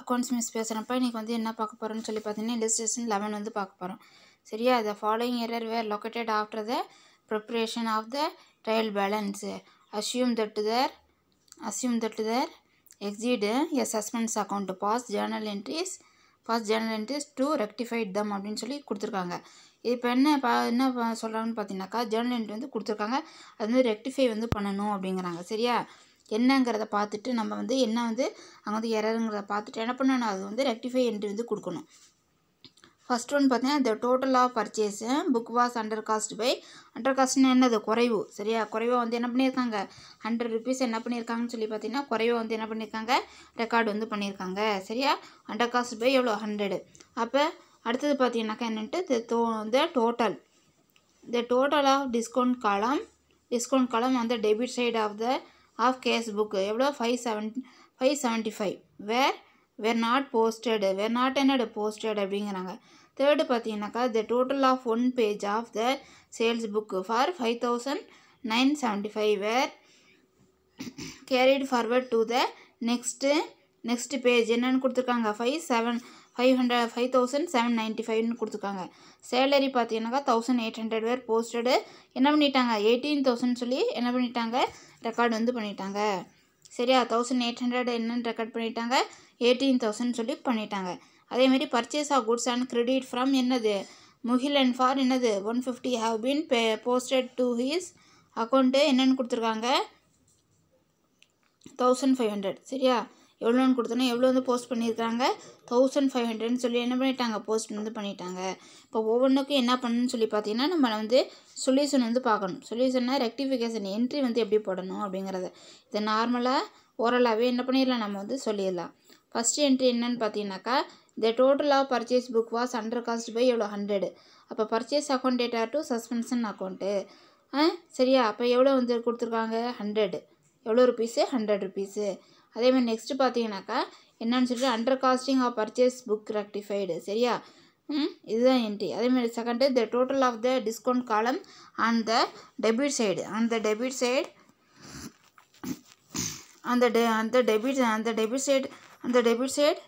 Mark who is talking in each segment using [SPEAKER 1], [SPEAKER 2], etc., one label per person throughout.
[SPEAKER 1] accounts miss பேசுகிறப்ப இன்றைக்கி வந்து என்ன பார்க்க போகிறோம்னு சொல்லி பார்த்தீங்கன்னா இண்டஸ்ட்ரேஷன் லெவன் வந்து பார்க்க போகிறோம் சரியா the following error were located after the preparation of the trial balance assume that there assume that there exist a suspense account pass journal entries pass journal entries to rectified them அப்படின்னு சொல்லி கொடுத்துருக்காங்க இப்போ என்ன பா என்ன சொல்கிறாங்கன்னு பார்த்தீங்கன்னாக்கா Journal entry வந்து கொடுத்துருக்காங்க அது வந்து ரெக்டிஃபை வந்து பண்ணணும் அப்படிங்கிறாங்க சரியா என்னங்கிறத பார்த்துட்டு நம்ம வந்து என்ன வந்து அங்கே வந்து எரருங்கிறத பார்த்துட்டு என்ன பண்ணணும் அது வந்து ரெக்டிஃபை என்ட்ரி வந்து கொடுக்கணும் ஃபஸ்ட் ஒன் பார்த்தீங்கன்னா the total of purchase book was under cast by under காஸ்ட்னா என்னது குறைவு சரியா குறைவாக வந்து என்ன பண்ணியிருக்காங்க ஹண்ட்ரட் ருபீஸ் என்ன பண்ணியிருக்காங்கன்னு சொல்லி பார்த்தீங்கன்னா குறைவாக வந்து என்ன பண்ணியிருக்காங்க ரெக்கார்டு வந்து பண்ணியிருக்காங்க சரியா அண்டர் காஸ்ட் பை எவ்வளோ ஹண்ட்ரடு அப்போ அடுத்தது பார்த்தீங்கன்னாக்கா என்னென்ட்டு the though the total the total of discount column discount column அந்த debit side of the of cash book எவ்வளோ five seven five seventy five were were not posted were not என்னடு posted அப்படிங்கிறாங்க third பார்த்தீங்கன்னாக்கா the total of one page of the sales book for five thousand nine seventy five were carried forward to the next next page என்னென்னு கொடுத்துருக்காங்க five seven five hundred five thousand seven ninety ஃபைவ்னு கொடுத்துருக்காங்க salary பார்த்தீங்கன்னாக்கா thousand eight hundred per posted என்ன பண்ணிட்டாங்க eighteen thousand சொல்லி என்ன பண்ணிட்டாங்க ரெக்கார்டு வந்து பண்ணிட்டாங்க சரியா தௌசண்ட் எயிட் ஹண்ட்ரட் என்னென்னு ரெக்கார்ட் பண்ணிட்டாங்க எயிட்டீன் தௌசண்ட் சொல்லி பண்ணிட்டாங்க அதேமாரி purchase of goods and credit from என்னது முகில் அண்ட் ஃபார் என்னது ஒன் ஃபிஃப்டி ஹாவ் பீன் பே போஸ்டட் டூ ஹீஸ் அக்கௌண்ட்டு என்னென்னு கொடுத்துருக்காங்க தௌசண்ட் ஃபைவ் ஹண்ட்ரட் சரியா எவ்வளோன்னு கொடுத்தோன்னா எவ்வளோ வந்து போஸ்ட் பண்ணியிருக்காங்க தௌசண்ட் ஃபைவ் ஹண்ட்ரட்னு சொல்லி என்ன பண்ணிட்டாங்க போஸ்ட் வந்து பண்ணிட்டாங்க இப்போ ஒவ்வொன்றுக்கும் என்ன பண்ணணும்னு சொல்லி பார்த்தீங்கன்னா நம்ம வந்து சொல்யூஷன் வந்து பார்க்கணும் சொல்யூஷன்னா ரெக்டிஃபிகேஷன் என்ட்ரி வந்து எப்படி போடணும் அப்படிங்கிறத இதை நார்மலாக ஓரளாகவே என்ன பண்ணிடலாம் நம்ம வந்து சொல்லிடலாம் ஃபஸ்ட்டு என்ட்ரி என்னன்னு பார்த்தீங்கன்னாக்கா the total of purchase book was under cast by எவ்வளோ ஹண்ட்ரடு அப்போ purchase account debtor to suspension account சரியா அப்போ எவ்வளோ வந்து கொடுத்துருக்காங்க ஹண்ட்ரடு எவ்வளோ ருபீஸு ஹண்ட்ரட் ருபீஸு அதேமாதிரி நெக்ஸ்ட்டு பார்த்தீங்கன்னாக்கா என்னென்னு சொல்லிட்டு under casting of purchase book rectified சரியா இதுதான் என்ட்ரி அதேமாதிரி second the total of the discount column and the debit side அந்த த டெபிட் சைடு அந்த டெ அந்த டெபிட் அந்த டெபிட் சைடு அந்த டெபிட் சைடு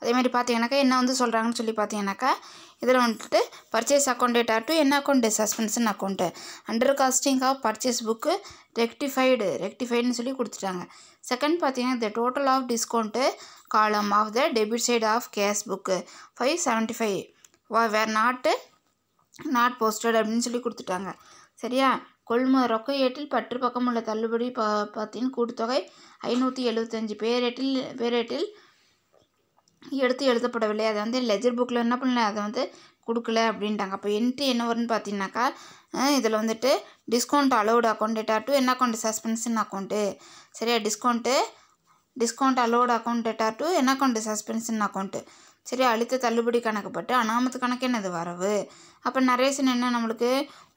[SPEAKER 1] அதேமாதிரி பார்த்தீங்கன்னாக்கா என்ன வந்து சொல்கிறாங்கன்னு சொல்லி பார்த்தீங்கன்னாக்கா இதில் வந்துட்டு பர்ச்சேஸ் அக்கௌண்ட் டார் டு என்ன account suspension account under casting of purchase book rectified ரெக்டிஃபைடுன்னு சொல்லி கொடுத்துட்டாங்க செகண்ட் பார்த்தீங்கன்னா the total of discount column of the debit side of cash book five seventy five வா வேறு நாட்டு நாட் போஸ்டட் அப்படின்னு சொல்லி கொடுத்துட்டாங்க சரியா கொள்மு ரொக்க ஏட்டில் பற்று பக்கம் உள்ள தள்ளுபடி பா பார்த்தீங்கன்னா கூட்டுத்தொகை ஐநூற்றி எழுபத்தஞ்சு பேரேட்டில் பேரேட்டில் எடுத்து எழுதப்படவில்லை அதை வந்து லெஜர் புக்கில் என்ன பண்ணல அதை வந்து கொடுக்கல அப்படின்ட்டாங்க அப்போ என்ட்ரி என்ன வரும்னு பார்த்தீங்கன்னாக்கா இதில் வந்துட்டு டிஸ்கவுண்ட் அலோடு அக்கௌண்ட் டேட்டா என்ன கொண்டு சஸ்பென்ஷன் அக்கௌண்ட்டு சரியா discount discount allowed account debtor to என்ன கொண்டு சஸ்பென்ஷன் அக்கௌண்ட்டு சரி அழுத்த தள்ளுபடி கணக்குப்பட்டு அனாமத்து கணக்கு என்னது வரவு அப்போ நரேசன் என்ன நம்மளுக்கு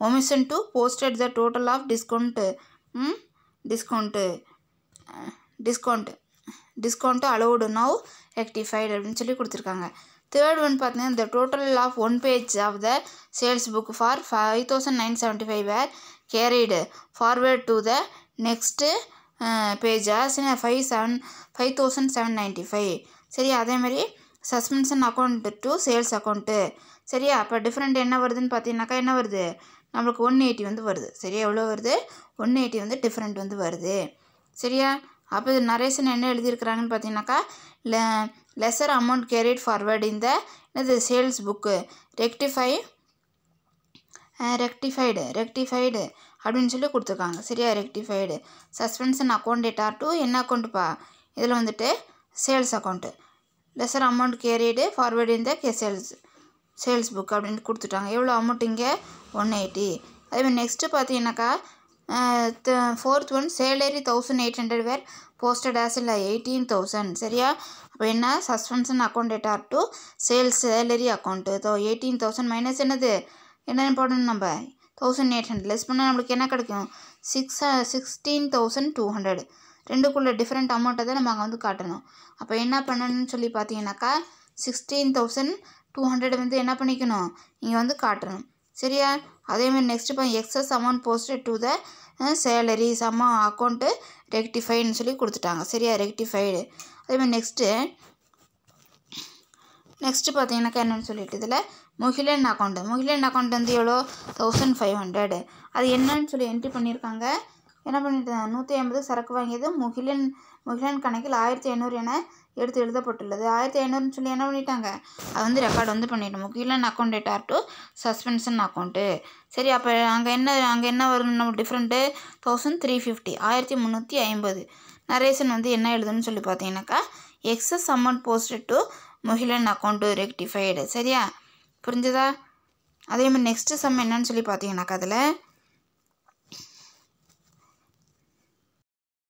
[SPEAKER 1] omission to posted the total of discount discount discount discount allowed now rectified அப்படின்னு சொல்லி கொடுத்துருக்காங்க தேர்ட் ஒன் பார்த்தீங்கன்னா இந்த total of one page of the sales book for five thousand nine seventy five were carried forward to the next page ஆச்சுன்னா five seven five thousand seven ninety five சரி அதேமாதிரி suspension account to sales account சரியா அப்போ different என்ன வருதுன்னு பார்த்தீங்கன்னாக்கா என்ன வருது நம்மளுக்கு ஒன் எயிட்டி வந்து வருது சரியா எவ்வளோ வருது ஒன் எயிட்டி வந்து டிஃப்ரெண்ட் வந்து வருது சரியா அப்போ நரேசன் என்ன எழுதியிருக்கிறாங்கன்னு பார்த்தீங்கன்னாக்கா லெ லெசர் அமௌண்ட் கேரிட் ஃபார்வர்டு இந்த என்னது sales book rectify rectified rectified அப்படின்னு சொல்லி கொடுத்துருக்காங்க சரியா rectified suspension account debtor to என்ன அக்கௌண்ட்டுப்பா இதில் வந்துட்டு sales account lesser amount carried forward இந்த கே சேல்ஸ் சேல்ஸ் புக் அப்படின்னு கொடுத்துட்டாங்க எவ்வளோ அமௌண்ட் இங்கே ஒன் எயிட்டி அதேமாதிரி நெக்ஸ்ட்டு பார்த்தீங்கன்னாக்கா fourth one salary thousand eight hundred were posted as இல்லை எயிட்டீன் தௌசண்ட் சரியா அப்போ என்ன suspension account debtor to sales salary account though eighteen thousand minus என்னது என்னென்ன போடணும் நம்ம தௌசண்ட் எயிட் ஹண்ட்ரட் லெஸ் பண்ணால் நம்மளுக்கு என்ன கிடைக்கும் six sixteen thousand two hundred ரெண்டுக்குள்ள டிஃப்ரெண்ட் அமௌண்ட்டை தான் நம்ம அங்கே வந்து காட்டணும் அப்போ என்ன பண்ணணும்னு சொல்லி பார்த்தீங்கன்னாக்கா சிக்ஸ்டீன் தௌசண்ட் டூ ஹண்ட்ரட் வந்து என்ன பண்ணிக்கணும் இங்கே வந்து காட்டணும் சரியா அதேமாதிரி நெக்ஸ்ட்டு இப்போ excess amount posted to the salary சம அக்கௌண்ட்டு ரெக்டிஃபைன்னு சொல்லி கொடுத்துட்டாங்க சரியா ரெக்டிஃபைடு அதேமாதிரி நெக்ஸ்ட்டு நெக்ஸ்ட்டு பார்த்தீங்கன்னாக்கா என்னென்னு சொல்லிட்டு இதில் முகிலன் அக்கௌண்ட்டு முகிலன் அக்கௌண்ட் வந்து எவ்வளோ தௌசண்ட் ஃபைவ் ஹண்ட்ரடு அது என்னன்னு சொல்லி என்ட்ரி பண்ணியிருக்காங்க என்ன பண்ணிட்டு நூற்றி ஐம்பது சரக்கு வாங்கியது முகிலன் முகிலன் கணக்கில் ஆயிரத்தி ஐநூறு என எடுத்து எழுதப்பட்டுள்ளது ஆயிரத்தி ஐநூறுன்னு சொல்லி என்ன பண்ணிட்டாங்க அது வந்து ரெக்கார்டு வந்து பண்ணிட்டோம் முக்கியம் account debtor to suspension account சரி அப்போ அங்கே என்ன அங்கே என்ன வரும் நம்ம டிஃப்ரெண்ட்டு தௌசண்ட் த்ரீ ஃபிஃப்டி ஆயிரத்தி முந்நூற்றி ஐம்பது நரேஷன் வந்து என்ன எழுதுன்னு சொல்லி பார்த்தீங்கன்னாக்கா excess amount posted to Mukilan account rectified சரியா புரிஞ்சுதா அதே மாதிரி நெக்ஸ்ட்டு சம் என்னன்னு சொல்லி பார்த்தீங்கன்னாக்கா அதில்